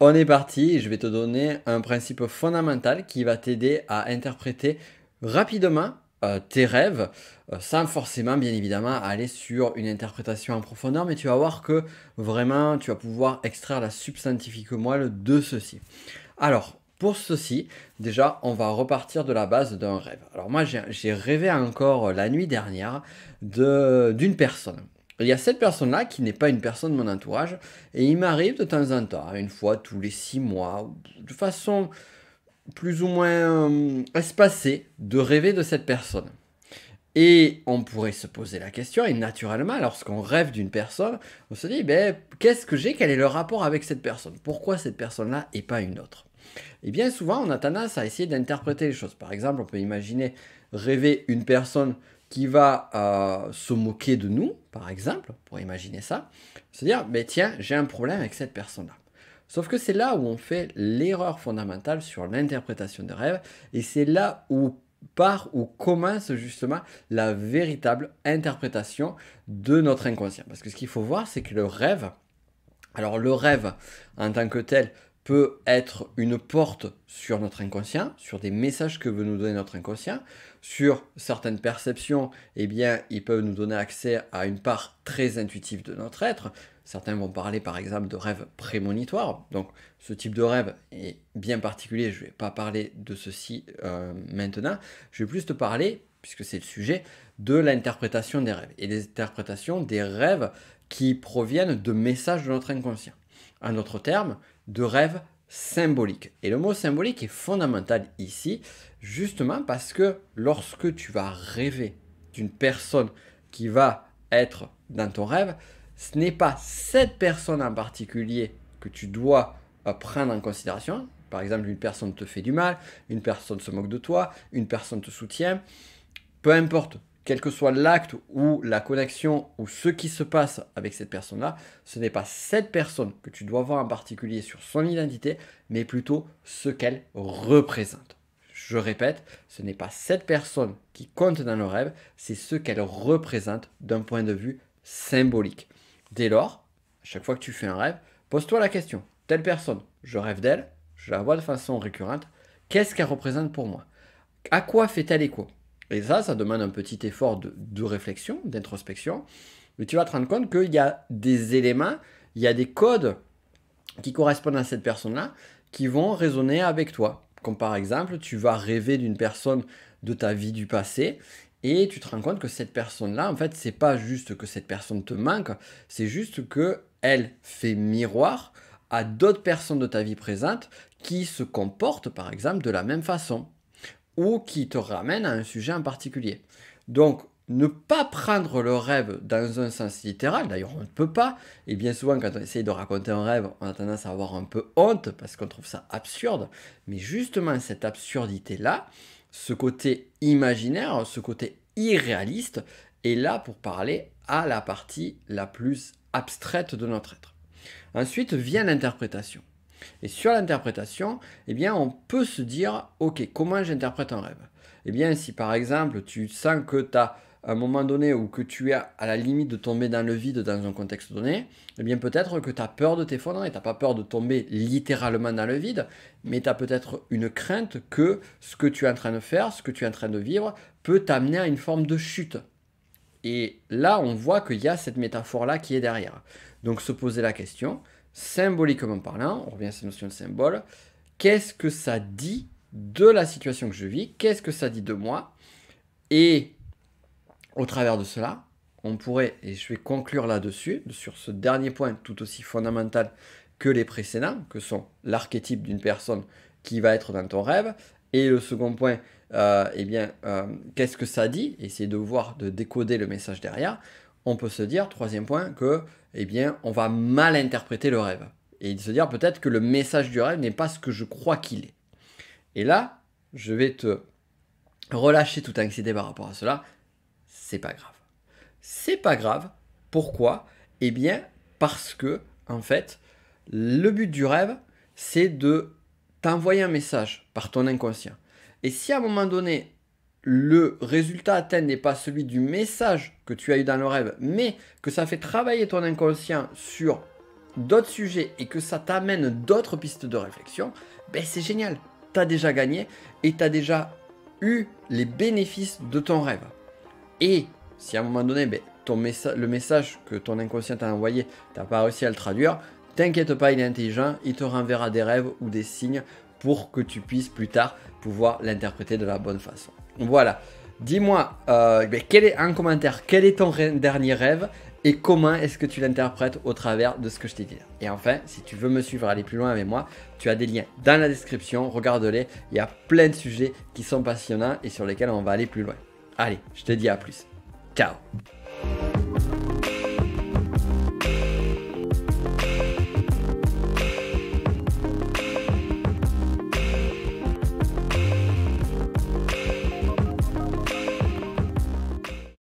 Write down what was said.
On est parti, je vais te donner un principe fondamental qui va t'aider à interpréter rapidement euh, tes rêves, euh, sans forcément, bien évidemment, aller sur une interprétation en profondeur, mais tu vas voir que vraiment, tu vas pouvoir extraire la substantifique moelle de ceci. Alors, pour ceci, déjà, on va repartir de la base d'un rêve. Alors moi, j'ai rêvé encore la nuit dernière d'une personne. Il y a cette personne-là qui n'est pas une personne de mon entourage, et il m'arrive de temps en temps, une fois tous les six mois, de façon plus ou moins euh, espacée, de rêver de cette personne. Et on pourrait se poser la question, et naturellement, lorsqu'on rêve d'une personne, on se dit, ben, qu'est-ce que j'ai Quel est le rapport avec cette personne Pourquoi cette personne-là et pas une autre Et bien souvent, on a tendance à essayer d'interpréter les choses. Par exemple, on peut imaginer rêver une personne qui va euh, se moquer de nous, par exemple, pour imaginer ça, se dire, mais tiens, j'ai un problème avec cette personne-là. Sauf que c'est là où on fait l'erreur fondamentale sur l'interprétation de rêves, et c'est là où part ou commence justement la véritable interprétation de notre inconscient. Parce que ce qu'il faut voir, c'est que le rêve, alors le rêve en tant que tel, peut être une porte sur notre inconscient, sur des messages que veut nous donner notre inconscient, sur certaines perceptions, eh bien, ils peuvent nous donner accès à une part très intuitive de notre être. Certains vont parler par exemple de rêves prémonitoires. Donc ce type de rêve est bien particulier, je ne vais pas parler de ceci euh, maintenant. Je vais plus te parler, puisque c'est le sujet, de l'interprétation des rêves. Et des interprétations des rêves qui proviennent de messages de notre inconscient. En d'autres termes, de rêve symbolique. Et le mot symbolique est fondamental ici, justement parce que lorsque tu vas rêver d'une personne qui va être dans ton rêve, ce n'est pas cette personne en particulier que tu dois euh, prendre en considération. Par exemple, une personne te fait du mal, une personne se moque de toi, une personne te soutient. Peu importe, quel que soit l'acte ou la connexion ou ce qui se passe avec cette personne-là, ce n'est pas cette personne que tu dois voir en particulier sur son identité, mais plutôt ce qu'elle représente. Je répète, ce n'est pas cette personne qui compte dans le rêve, c'est ce qu'elle représente d'un point de vue symbolique. Dès lors, à chaque fois que tu fais un rêve, pose-toi la question, telle personne, je rêve d'elle, je la vois de façon récurrente, qu'est-ce qu'elle représente pour moi À quoi fait-elle écho et ça, ça demande un petit effort de, réflexion, d'introspection. Mais tu vas te rendre compte qu'il y a des éléments, il y a des codes qui correspondent à cette personne-là qui vont résonner avec toi. Comme par exemple, tu vas rêver d'une personne de ta vie du passé et tu te rends compte que cette personne-là, en fait, c'est pas juste que cette personne te manque, c'est juste que elle fait miroir à d'autres personnes de ta vie présente qui se comportent par exemple de la même façon ou qui te ramène à un sujet en particulier. Donc, ne pas prendre le rêve dans un sens littéral, d'ailleurs on ne peut pas, et bien souvent quand on essaye de raconter un rêve, on a tendance à avoir un peu honte parce qu'on trouve ça absurde, mais justement cette absurdité-là, ce côté imaginaire, ce côté irréaliste, est là pour parler à la partie la plus abstraite de notre être. Ensuite vient l'interprétation. Et sur l'interprétation, eh on peut se dire, ok, comment j'interprète un rêve Eh bien, si par exemple, tu sens que tu as un moment donné ou que tu es à la limite de tomber dans le vide dans un contexte donné, eh bien peut-être que tu as peur de t'effondrer, tu n'as pas peur de tomber littéralement dans le vide, mais tu as peut-être une crainte que ce que tu es en train de faire, ce que tu es en train de vivre, peut t'amener à une forme de chute. Et là, on voit qu'il y a cette métaphore-là qui est derrière. Donc se poser la question, symboliquement parlant, on revient à cette notion de symbole, qu'est-ce que ça dit de la situation que je vis, qu'est-ce que ça dit de moi, et au travers de cela, on pourrait, et je vais conclure là-dessus, sur ce dernier point tout aussi fondamental que les précédents, que sont l'archétype d'une personne qui va être dans ton rêve, et le second point, euh, eh bien, euh, qu'est-ce que ça dit, essayer de voir, de décoder le message derrière, on peut se dire, troisième point, que eh bien, on va mal interpréter le rêve. Et se dire peut-être que le message du rêve n'est pas ce que je crois qu'il est. Et là, je vais te relâcher toute anxiété par rapport à cela. C'est pas grave. C'est pas grave. Pourquoi Eh bien, parce que, en fait, le but du rêve, c'est de t'envoyer un message par ton inconscient. Et si à un moment donné, le résultat atteint n'est pas celui du message que tu as eu dans le rêve, mais que ça fait travailler ton inconscient sur d'autres sujets et que ça t'amène d'autres pistes de réflexion, ben c'est génial. Tu as déjà gagné et tu as déjà eu les bénéfices de ton rêve. Et si à un moment donné, ben, ton le message que ton inconscient t'a envoyé, tu n'as pas réussi à le traduire, t'inquiète pas, il est intelligent, il te renverra des rêves ou des signes pour que tu puisses plus tard pouvoir l'interpréter de la bonne façon. Voilà. Dis-moi euh, ben, quel est en commentaire quel est ton dernier rêve et comment est-ce que tu l'interprètes au travers de ce que je t'ai dit. Et enfin, si tu veux me suivre, aller plus loin avec moi, tu as des liens dans la description, regarde-les, il y a plein de sujets qui sont passionnants et sur lesquels on va aller plus loin. Allez, je te dis à plus. Ciao